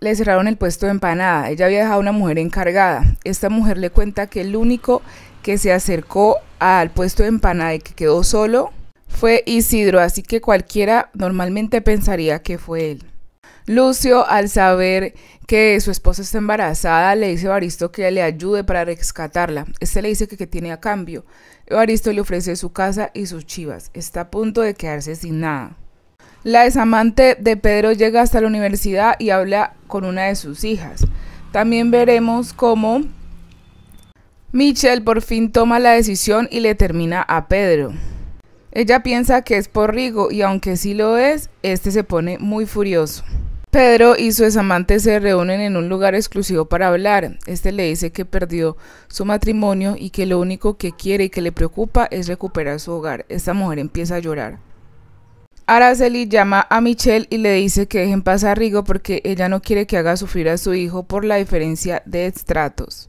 le cerraron el puesto de empanada. Ella había dejado una mujer encargada. Esta mujer le cuenta que el único que se acercó al puesto de empanada y que quedó solo fue Isidro, así que cualquiera normalmente pensaría que fue él. Lucio, al saber que su esposa está embarazada, le dice a Evaristo que le ayude para rescatarla. Este le dice que, que, tiene a cambio. Evaristo le ofrece su casa y sus chivas. Está a punto de quedarse sin nada. La examante de Pedro llega hasta la universidad y habla con una de sus hijas. También veremos cómo Michelle por fin toma la decisión y le termina a Pedro. Ella piensa que es por Rigo y aunque sí lo es, este se pone muy furioso. Pedro y su examante se reúnen en un lugar exclusivo para hablar. Este le dice que perdió su matrimonio y que lo único que quiere y que le preocupa es recuperar su hogar. Esta mujer empieza a llorar. Araceli llama a Michelle y le dice que dejen pasar Rigo porque ella no quiere que haga sufrir a su hijo por la diferencia de estratos.